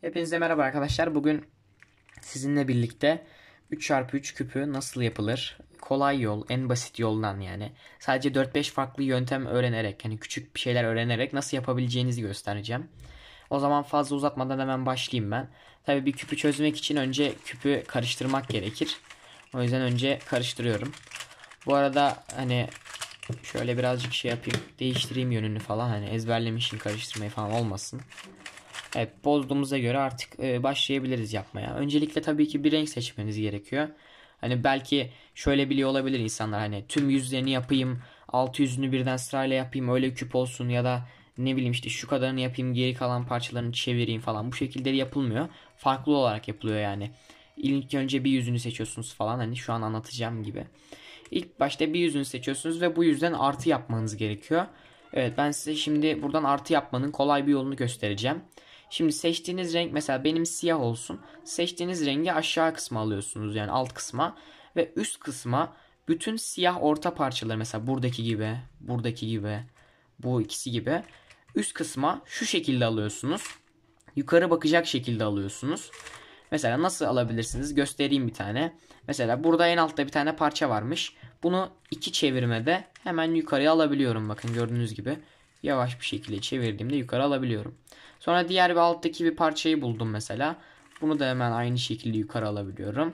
Hepinize merhaba arkadaşlar. Bugün sizinle birlikte 3x3 küpü nasıl yapılır? Kolay yol, en basit yoldan yani. Sadece 4-5 farklı yöntem öğrenerek, yani küçük bir şeyler öğrenerek nasıl yapabileceğinizi göstereceğim. O zaman fazla uzatmadan hemen başlayayım ben. Tabii bir küpü çözmek için önce küpü karıştırmak gerekir. O yüzden önce karıştırıyorum. Bu arada hani şöyle birazcık şey yapayım. Değiştireyim yönünü falan hani ezberlemişim karıştırmayı falan olmasın. Evet bozduğumuza göre artık e, başlayabiliriz yapmaya. Öncelikle tabii ki bir renk seçmeniz gerekiyor. Hani belki şöyle biliyor olabilir insanlar hani tüm yüzlerini yapayım, altı yüzünü birden sırayla yapayım öyle küp olsun ya da ne bileyim işte şu kadarını yapayım geri kalan parçalarını çevireyim falan bu şekilde yapılmıyor. Farklı olarak yapılıyor yani. İlk önce bir yüzünü seçiyorsunuz falan hani şu an anlatacağım gibi. İlk başta bir yüzünü seçiyorsunuz ve bu yüzden artı yapmanız gerekiyor. Evet ben size şimdi buradan artı yapmanın kolay bir yolunu göstereceğim. Şimdi seçtiğiniz renk mesela benim siyah olsun. Seçtiğiniz rengi aşağı kısma alıyorsunuz yani alt kısma ve üst kısma bütün siyah orta parçaları mesela buradaki gibi, buradaki gibi, bu ikisi gibi üst kısma şu şekilde alıyorsunuz. Yukarı bakacak şekilde alıyorsunuz. Mesela nasıl alabilirsiniz? Göstereyim bir tane. Mesela burada en altta bir tane parça varmış. Bunu iki çevirmede hemen yukarıya alabiliyorum. Bakın gördüğünüz gibi yavaş bir şekilde çevirdiğimde yukarı alabiliyorum. Sonra diğer bir alttaki bir parçayı buldum mesela. Bunu da hemen aynı şekilde yukarı alabiliyorum.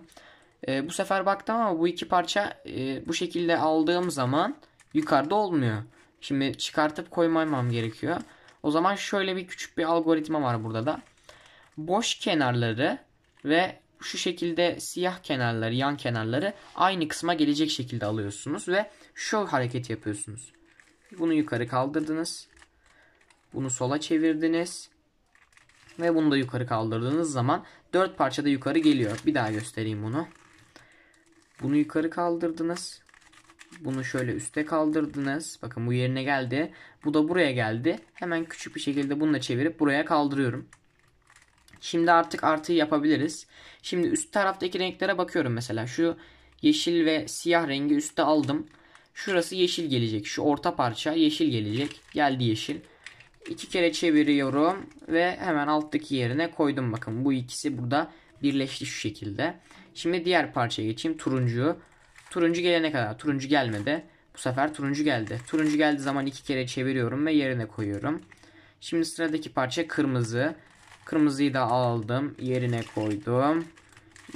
E, bu sefer baktım ama bu iki parça e, bu şekilde aldığım zaman yukarıda olmuyor. Şimdi çıkartıp koymamam gerekiyor. O zaman şöyle bir küçük bir algoritma var burada da. Boş kenarları ve şu şekilde siyah kenarları, yan kenarları aynı kısma gelecek şekilde alıyorsunuz ve şu hareketi yapıyorsunuz. Bunu yukarı kaldırdınız. Bunu sola çevirdiniz. Ve bunu da yukarı kaldırdığınız zaman 4 da yukarı geliyor. Bir daha göstereyim bunu. Bunu yukarı kaldırdınız. Bunu şöyle üste kaldırdınız. Bakın bu yerine geldi. Bu da buraya geldi. Hemen küçük bir şekilde bunu da çevirip buraya kaldırıyorum. Şimdi artık artıyı yapabiliriz. Şimdi üst taraftaki renklere bakıyorum mesela. Şu yeşil ve siyah rengi üste aldım. Şurası yeşil gelecek. Şu orta parça yeşil gelecek. Geldi yeşil. İki kere çeviriyorum ve hemen alttaki yerine koydum. Bakın bu ikisi burada birleşti şu şekilde. Şimdi diğer parçaya geçeyim. Turuncuyu. Turuncu gelene kadar. Turuncu gelmedi. Bu sefer turuncu geldi. Turuncu geldiği zaman iki kere çeviriyorum ve yerine koyuyorum. Şimdi sıradaki parça kırmızı. Kırmızıyı da aldım. Yerine koydum.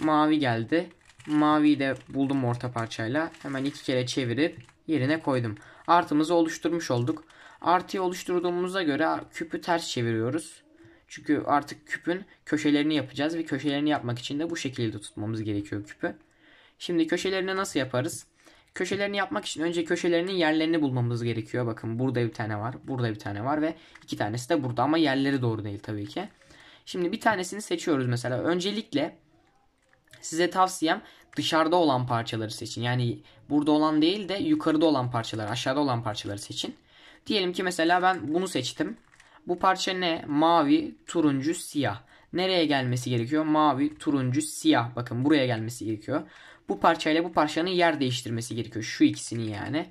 Mavi geldi. Maviyi de buldum orta parçayla. Hemen iki kere çevirip yerine koydum. Artımızı oluşturmuş olduk. Artıyı oluşturduğumuza göre küpü ters çeviriyoruz. Çünkü artık küpün köşelerini yapacağız ve köşelerini yapmak için de bu şekilde tutmamız gerekiyor küpü. Şimdi köşelerini nasıl yaparız? Köşelerini yapmak için önce köşelerinin yerlerini bulmamız gerekiyor. Bakın burada bir tane var, burada bir tane var ve iki tanesi de burada ama yerleri doğru değil tabii ki. Şimdi bir tanesini seçiyoruz mesela. Öncelikle size tavsiyem dışarıda olan parçaları seçin. Yani burada olan değil de yukarıda olan parçaları, aşağıda olan parçaları seçin. Diyelim ki mesela ben bunu seçtim. Bu parça ne? Mavi, turuncu, siyah. Nereye gelmesi gerekiyor? Mavi, turuncu, siyah. Bakın buraya gelmesi gerekiyor. Bu parçayla bu parçanın yer değiştirmesi gerekiyor. Şu ikisini yani.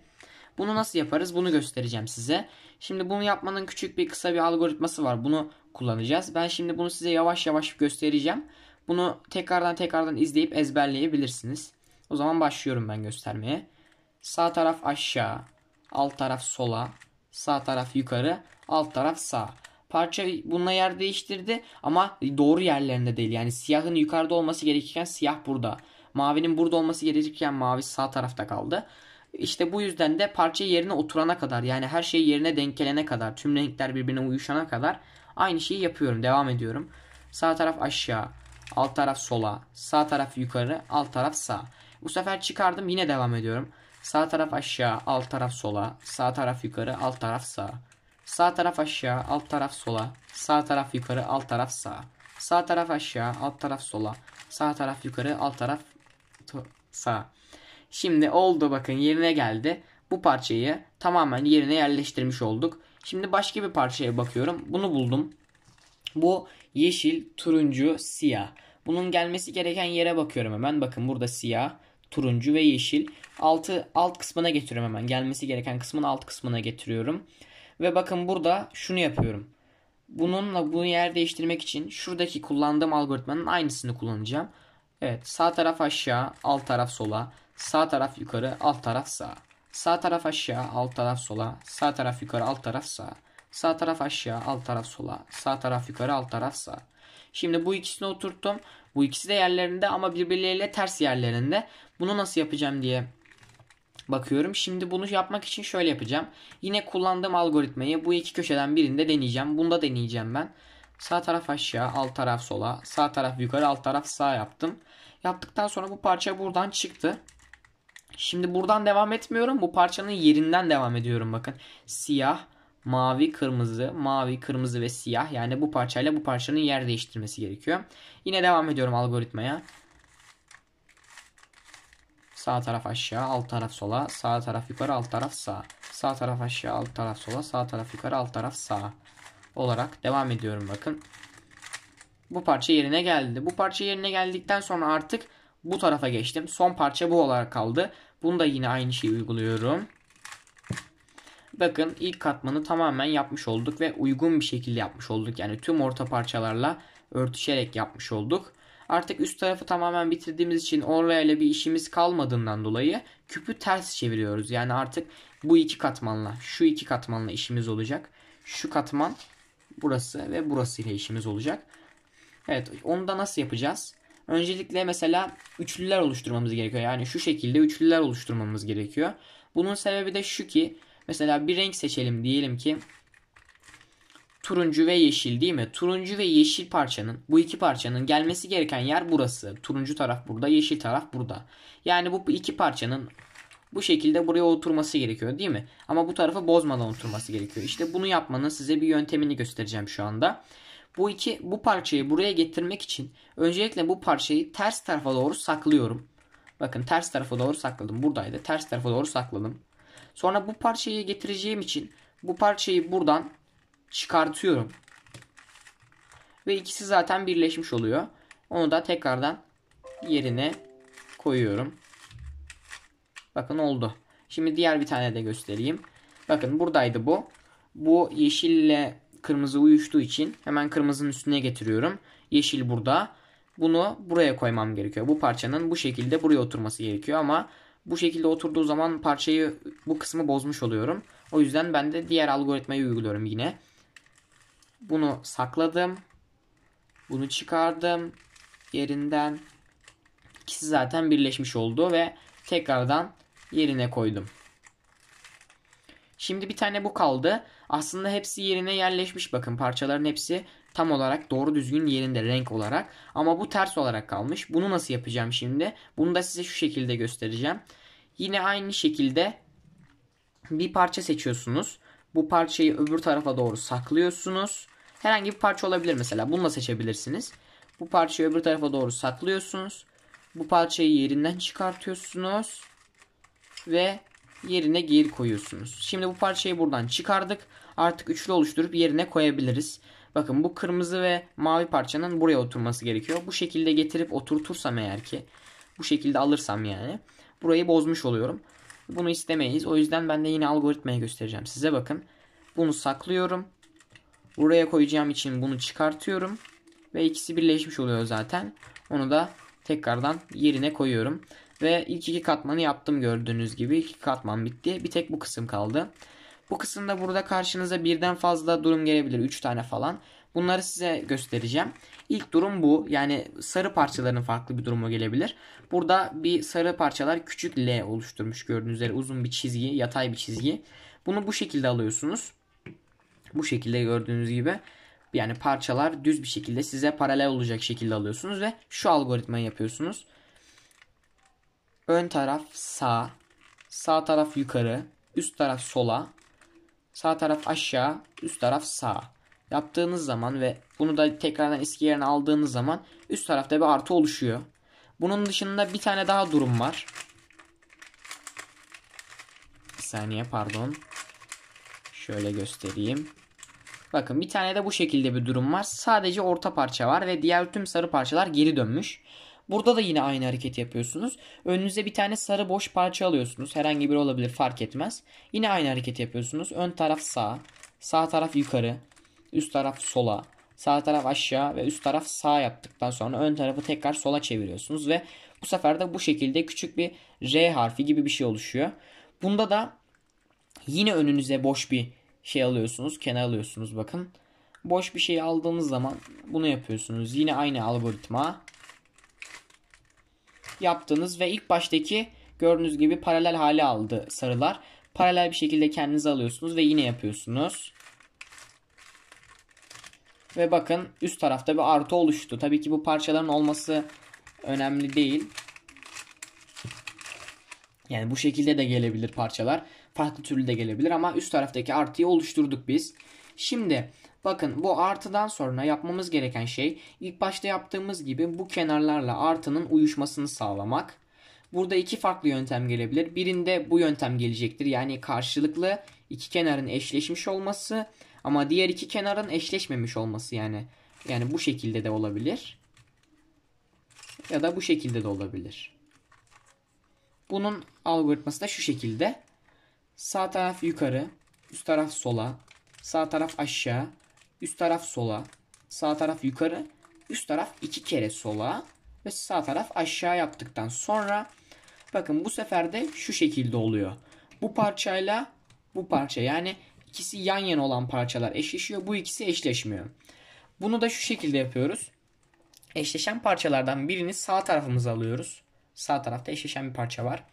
Bunu nasıl yaparız? Bunu göstereceğim size. Şimdi bunu yapmanın küçük bir kısa bir algoritması var. Bunu kullanacağız. Ben şimdi bunu size yavaş yavaş göstereceğim. Bunu tekrardan tekrardan izleyip ezberleyebilirsiniz. O zaman başlıyorum ben göstermeye. Sağ taraf aşağı, alt taraf sola, Sağ taraf yukarı, alt taraf sağ. Parça bununla yer değiştirdi ama doğru yerlerinde değil. Yani siyahın yukarıda olması gerekirken siyah burada. Mavinin burada olması gerekirken mavi sağ tarafta kaldı. İşte bu yüzden de parça yerine oturana kadar yani her şey yerine denk gelene kadar tüm renkler birbirine uyuşana kadar aynı şeyi yapıyorum. Devam ediyorum. Sağ taraf aşağı, alt taraf sola, sağ taraf yukarı, alt taraf sağ. Bu sefer çıkardım yine devam ediyorum. Sağ taraf aşağı, alt taraf sola, sağ taraf yukarı, alt taraf sağa. Sağ taraf aşağı, alt taraf sola, sağ taraf yukarı, alt taraf sağa. Sağ taraf aşağı, alt taraf sola, sağ taraf yukarı, alt taraf sağa. Şimdi oldu bakın yerine geldi. Bu parçayı tamamen yerine yerleştirmiş olduk. Şimdi başka bir parçaya bakıyorum. Bunu buldum. Bu yeşil, turuncu, siyah. Bunun gelmesi gereken yere bakıyorum hemen. Bakın burada siyah turuncu ve yeşil. Altı, alt kısmına getiriyorum hemen. Gelmesi gereken kısmın alt kısmına getiriyorum. Ve bakın burada şunu yapıyorum. Bununla bunu yer değiştirmek için şuradaki kullandığım algoritmanın aynısını kullanacağım. Evet sağ taraf aşağı, alt taraf sola, sağ taraf yukarı, alt taraf sağa. Sağ taraf aşağı, alt taraf sola, sağ taraf yukarı, alt taraf sağa. Sağ taraf aşağı, alt taraf sola, sağ taraf yukarı, alt taraf sağa. Şimdi bu ikisini oturttum. Bu ikisi de yerlerinde ama birbirleriyle ters yerlerinde. Bunu nasıl yapacağım diye bakıyorum. Şimdi bunu yapmak için şöyle yapacağım. Yine kullandığım algoritmayı bu iki köşeden birinde deneyeceğim. Bunda deneyeceğim ben. Sağ taraf aşağı, alt taraf sola, sağ taraf yukarı, alt taraf sağ yaptım. Yaptıktan sonra bu parça buradan çıktı. Şimdi buradan devam etmiyorum. Bu parçanın yerinden devam ediyorum bakın. Siyah, mavi, kırmızı, mavi, kırmızı ve siyah. Yani bu parçayla bu parçanın yer değiştirmesi gerekiyor. Yine devam ediyorum algoritmaya. Sağ taraf aşağı, alt taraf sola, sağ taraf yukarı, alt taraf sağ. Sağ taraf aşağı, alt taraf sola, sağ taraf yukarı, alt taraf sağ olarak devam ediyorum bakın. Bu parça yerine geldi. Bu parça yerine geldikten sonra artık bu tarafa geçtim. Son parça bu olarak kaldı. Bunu da yine aynı şeyi uyguluyorum. Bakın ilk katmanı tamamen yapmış olduk ve uygun bir şekilde yapmış olduk. Yani tüm orta parçalarla örtüşerek yapmış olduk. Artık üst tarafı tamamen bitirdiğimiz için orayla bir işimiz kalmadığından dolayı küpü ters çeviriyoruz. Yani artık bu iki katmanla, şu iki katmanla işimiz olacak. Şu katman burası ve burası ile işimiz olacak. Evet onu da nasıl yapacağız? Öncelikle mesela üçlüler oluşturmamız gerekiyor. Yani şu şekilde üçlüler oluşturmamız gerekiyor. Bunun sebebi de şu ki Mesela bir renk seçelim diyelim ki turuncu ve yeşil değil mi? Turuncu ve yeşil parçanın bu iki parçanın gelmesi gereken yer burası. Turuncu taraf burada, yeşil taraf burada. Yani bu iki parçanın bu şekilde buraya oturması gerekiyor değil mi? Ama bu tarafı bozmadan oturması gerekiyor. İşte bunu yapmanın size bir yöntemini göstereceğim şu anda. Bu iki bu parçayı buraya getirmek için öncelikle bu parçayı ters tarafa doğru saklıyorum. Bakın ters tarafa doğru sakladım. Buradaydı. Ters tarafa doğru sakladım. Sonra bu parçayı getireceğim için bu parçayı buradan çıkartıyorum. Ve ikisi zaten birleşmiş oluyor. Onu da tekrardan yerine koyuyorum. Bakın oldu. Şimdi diğer bir tane de göstereyim. Bakın buradaydı bu. Bu yeşille kırmızı uyuştuğu için hemen kırmızının üstüne getiriyorum. Yeşil burada. Bunu buraya koymam gerekiyor. Bu parçanın bu şekilde buraya oturması gerekiyor ama bu şekilde oturduğu zaman parçayı bu kısmı bozmuş oluyorum. O yüzden ben de diğer algoritmayı uyguluyorum yine. Bunu sakladım. Bunu çıkardım. Yerinden ikisi zaten birleşmiş oldu ve tekrardan yerine koydum. Şimdi bir tane bu kaldı. Aslında hepsi yerine yerleşmiş bakın parçaların hepsi tam olarak doğru düzgün yerinde renk olarak. Ama bu ters olarak kalmış. Bunu nasıl yapacağım şimdi? Bunu da size şu şekilde göstereceğim. Yine aynı şekilde bir parça seçiyorsunuz. Bu parçayı öbür tarafa doğru saklıyorsunuz. Herhangi bir parça olabilir mesela. Bunu da seçebilirsiniz. Bu parçayı öbür tarafa doğru saklıyorsunuz. Bu parçayı yerinden çıkartıyorsunuz. Ve yerine geri koyuyorsunuz. Şimdi bu parçayı buradan çıkardık. Artık üçlü oluşturup yerine koyabiliriz. Bakın bu kırmızı ve mavi parçanın buraya oturması gerekiyor. Bu şekilde getirip oturtursam eğer ki. Bu şekilde alırsam yani burayı bozmuş oluyorum. Bunu istemeyiz. O yüzden ben de yine algoritmayı göstereceğim size bakın. Bunu saklıyorum. Buraya koyacağım için bunu çıkartıyorum. Ve ikisi birleşmiş oluyor zaten. Onu da tekrardan yerine koyuyorum. Ve ilk iki katmanı yaptım gördüğünüz gibi. iki katman bitti. Bir tek bu kısım kaldı. Bu kısımda burada karşınıza birden fazla durum gelebilir. Üç tane falan. Bunları size göstereceğim. İlk durum bu. Yani sarı parçaların farklı bir duruma gelebilir. Burada bir sarı parçalar küçük L oluşturmuş gördüğünüz üzere uzun bir çizgi, yatay bir çizgi. Bunu bu şekilde alıyorsunuz. Bu şekilde gördüğünüz gibi yani parçalar düz bir şekilde size paralel olacak şekilde alıyorsunuz ve şu algoritmayı yapıyorsunuz. Ön taraf sağ, sağ taraf yukarı, üst taraf sola, sağ taraf aşağı, üst taraf sağa yaptığınız zaman ve bunu da tekrardan eski yerine aldığınız zaman üst tarafta bir artı oluşuyor. Bunun dışında bir tane daha durum var. Bir saniye pardon. Şöyle göstereyim. Bakın bir tane de bu şekilde bir durum var. Sadece orta parça var ve diğer tüm sarı parçalar geri dönmüş. Burada da yine aynı hareket yapıyorsunuz. Önünüze bir tane sarı boş parça alıyorsunuz. Herhangi biri olabilir fark etmez. Yine aynı hareket yapıyorsunuz. Ön taraf sağ, sağ taraf yukarı, Üst taraf sola, sağ taraf aşağı ve üst taraf sağ yaptıktan sonra ön tarafı tekrar sola çeviriyorsunuz ve bu sefer de bu şekilde küçük bir R harfi gibi bir şey oluşuyor. Bunda da yine önünüze boş bir şey alıyorsunuz, kenar alıyorsunuz bakın. Boş bir şey aldığınız zaman bunu yapıyorsunuz. Yine aynı algoritma yaptınız ve ilk baştaki gördüğünüz gibi paralel hale aldı sarılar. Paralel bir şekilde kendinizi alıyorsunuz ve yine yapıyorsunuz. Ve bakın üst tarafta bir artı oluştu. Tabii ki bu parçaların olması önemli değil. Yani bu şekilde de gelebilir parçalar. Farklı türlü de gelebilir ama üst taraftaki artıyı oluşturduk biz. Şimdi bakın bu artıdan sonra yapmamız gereken şey ilk başta yaptığımız gibi bu kenarlarla artının uyuşmasını sağlamak. Burada iki farklı yöntem gelebilir. Birinde bu yöntem gelecektir. Yani karşılıklı iki kenarın eşleşmiş olması ama diğer iki kenarın eşleşmemiş olması yani. Yani bu şekilde de olabilir. Ya da bu şekilde de olabilir. Bunun algoritması da şu şekilde. Sağ taraf yukarı, üst taraf sola, sağ taraf aşağı, üst taraf sola, sağ taraf yukarı, üst taraf iki kere sola ve sağ taraf aşağı yaptıktan sonra bakın bu sefer de şu şekilde oluyor. Bu parçayla bu parça yani İkisi yan yana olan parçalar eşleşiyor. Bu ikisi eşleşmiyor. Bunu da şu şekilde yapıyoruz. Eşleşen parçalardan birini sağ tarafımıza alıyoruz. Sağ tarafta eşleşen bir parça var.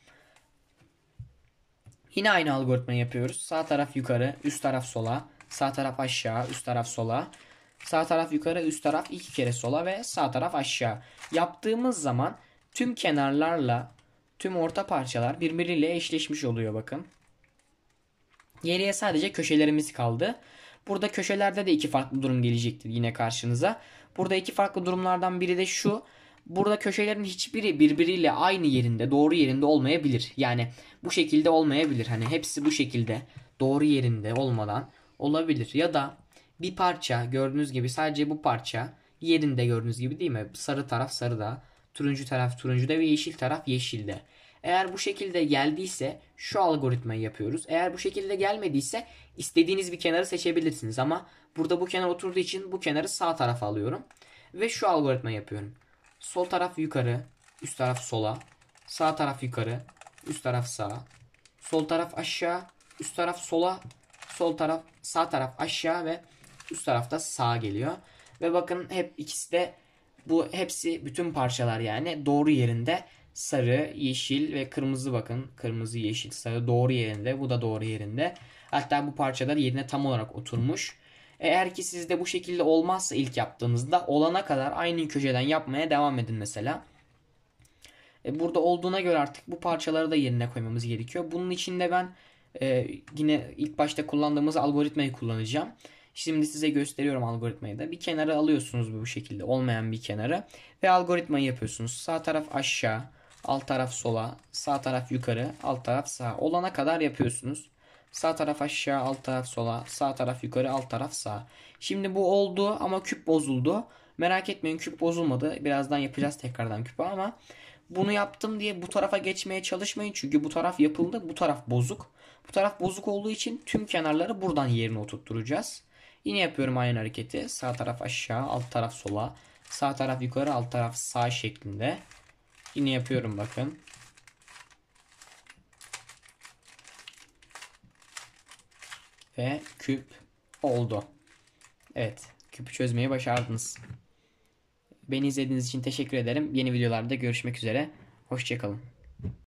Yine aynı algoritmayı yapıyoruz. Sağ taraf yukarı, üst taraf sola. Sağ taraf aşağı, üst taraf sola. Sağ taraf yukarı, üst taraf iki kere sola ve sağ taraf aşağı. Yaptığımız zaman tüm kenarlarla tüm orta parçalar birbiriyle eşleşmiş oluyor bakın. Geriye sadece köşelerimiz kaldı. Burada köşelerde de iki farklı durum gelecektir yine karşınıza. Burada iki farklı durumlardan biri de şu. Burada köşelerin hiçbiri birbiriyle aynı yerinde, doğru yerinde olmayabilir. Yani bu şekilde olmayabilir. Hani hepsi bu şekilde doğru yerinde olmadan olabilir. Ya da bir parça gördüğünüz gibi sadece bu parça yerinde gördüğünüz gibi değil mi? Sarı taraf sarıda, turuncu taraf turuncuda ve yeşil taraf yeşilde. Eğer bu şekilde geldiyse şu algoritmayı yapıyoruz. Eğer bu şekilde gelmediyse istediğiniz bir kenarı seçebilirsiniz ama burada bu kenar oturduğu için bu kenarı sağ tarafa alıyorum ve şu algoritma yapıyorum. Sol taraf yukarı, üst taraf sola, sağ taraf yukarı, üst taraf sağa, sol taraf aşağı, üst taraf sola, sol taraf sağ taraf aşağı ve üst tarafta sağa geliyor. Ve bakın hep ikisi de bu hepsi bütün parçalar yani doğru yerinde sarı, yeşil ve kırmızı bakın. Kırmızı, yeşil, sarı doğru yerinde. Bu da doğru yerinde. Hatta bu parçalar yerine tam olarak oturmuş. Eğer ki sizde bu şekilde olmazsa ilk yaptığınızda olana kadar aynı köşeden yapmaya devam edin mesela. E, burada olduğuna göre artık bu parçaları da yerine koymamız gerekiyor. Bunun için de ben e, yine ilk başta kullandığımız algoritmayı kullanacağım. Şimdi size gösteriyorum algoritmayı da. Bir kenara alıyorsunuz bu şekilde olmayan bir kenara ve algoritmayı yapıyorsunuz. Sağ taraf aşağı, Alt taraf sola, sağ taraf yukarı, alt taraf sağ olana kadar yapıyorsunuz. Sağ taraf aşağı, alt taraf sola, sağ taraf yukarı, alt taraf sağ. Şimdi bu oldu ama küp bozuldu. Merak etmeyin küp bozulmadı. Birazdan yapacağız tekrardan küpü ama bunu yaptım diye bu tarafa geçmeye çalışmayın. Çünkü bu taraf yapıldı, bu taraf bozuk. Bu taraf bozuk olduğu için tüm kenarları buradan yerine oturtturacağız. Yine yapıyorum aynı hareketi. Sağ taraf aşağı, alt taraf sola, sağ taraf yukarı, alt taraf sağ şeklinde. Yine yapıyorum bakın. Ve küp oldu. Evet. Küpü çözmeyi başardınız. Beni izlediğiniz için teşekkür ederim. Yeni videolarda görüşmek üzere. Hoşçakalın.